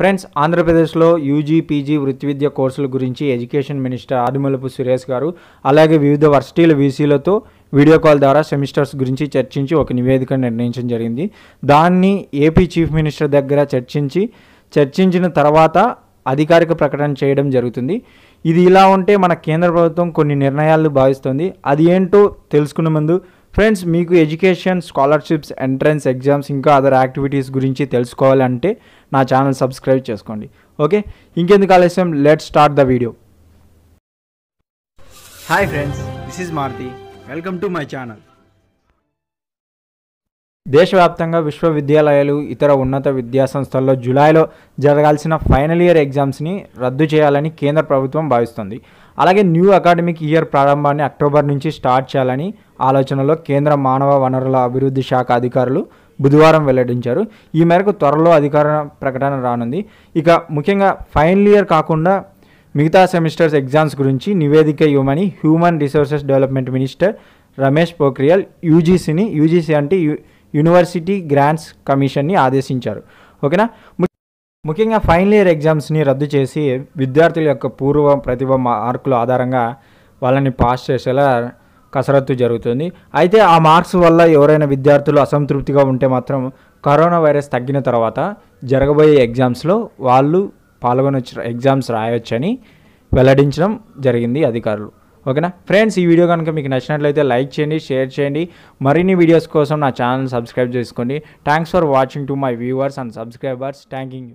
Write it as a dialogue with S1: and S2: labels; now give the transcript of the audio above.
S1: friends ఆంధ్రప్రదేశ్లో UG PG వృత్తి విద్య కోర్సుల గురించి ఎడ్యుకేషన్ మినిస్టర్ ఆదిమలపు సురేష్ గారు అలాగే వివిధ వర్సిటీల వీసీలతో వీడియో కాల్ ద్వారా సెమిస్టర్స్ గురించి చర్చించి ఒక నివేదిక నిర్ణయించడం జరిగింది దాన్ని ఏపీ చీఫ్ మినిస్టర్ దగ్గర చర్చించి చర్చించిన తర్వాత అధికారిక ప్రకటన చేయడం జరుగుతుంది ఇది ఇలా ఉంటే మన కేంద్ర ప్రభుత్వం కొన్ని నిర్ణయాలు భావిస్తుంది అది ఏంటో తెలుసుకునే ముందు ఫ్రెండ్స్ మీకు ఎడ్యుకేషన్ స్కాలర్షిప్స్ ఎంట్రన్స్ ఎగ్జామ్స్ ఇంకా అదర్ యాక్టివిటీస్ గురించి తెలుసుకోవాలంటే నా ఛానల్ సబ్స్క్రైబ్ చేసుకోండి ఓకే ఇంకెందుకు ఆలస్యం let start the video
S2: hi friends this is Maruti welcome to my channel
S1: దేశవ్యాప్తంగా విశ్వవిద్యాలయాలు ఇతర ఉన్నత విద్యాసంస్థల్లో జూలైలో జరగాల్సిన ఫైనల్ ఇయర్ ఎగ్జామ్స్ని రద్దు చేయాలని కేంద్ర ప్రభుత్వం భావిస్తుంది అలాగే న్యూ అకాడమిక్ ఇయర్ ప్రారంభాన్ని అక్టోబర్ నుంచి స్టార్ట్ చేయాలని ఆలోచనలో కేంద్ర మానవ వనరుల అభివృద్ధి శాఖ అధికారులు బుధవారం వెల్లడించారు ఈ మేరకు త్వరలో అధికార ప్రకటన రానుంది ఇక ముఖ్యంగా ఫైనల్ ఇయర్ కాకుండా మిగతా సెమిస్టర్స్ ఎగ్జామ్స్ గురించి నివేదిక ఇవ్వమని human resources development minister Ramesh Pokhriyal యూజీసీని యూజీసీ అంటే యూనివర్సిటీ గ్రాంట్స్ కమిషన్ని ఆదేశించారు ఓకేనా ముఖ్యంగా ఫైనల్ ఇయర్ ఎగ్జామ్స్ని రద్దు చేసి విద్యార్థుల యొక్క పూర్వ ప్రతిభ మార్కుల ఆధారంగా వాళ్ళని పాస్ చేసేలా కసరత్తు జరుగుతుంది అయితే ఆ మార్క్స్ వల్ల ఎవరైనా విద్యార్థులు అసంతృప్తిగా ఉంటే మాత్రం కరోనా వైరస్ తగ్గిన తర్వాత జరగబోయే ఎగ్జామ్స్లో వాళ్ళు పాల్గొనొచ్చు ఎగ్జామ్స్ రాయొచ్చని వెల్లడించడం జరిగింది అధికారులు ఓకేనా ఫ్రెండ్స్ ఈ వీడియో కనుక మీకు నచ్చినట్లయితే లైక్ చేయండి షేర్ చేయండి మరిన్ని వీడియోస్ కోసం నా ఛానల్ సబ్స్క్రైబ్ చేసుకోండి thanks for watching to my viewers and subscribers thank you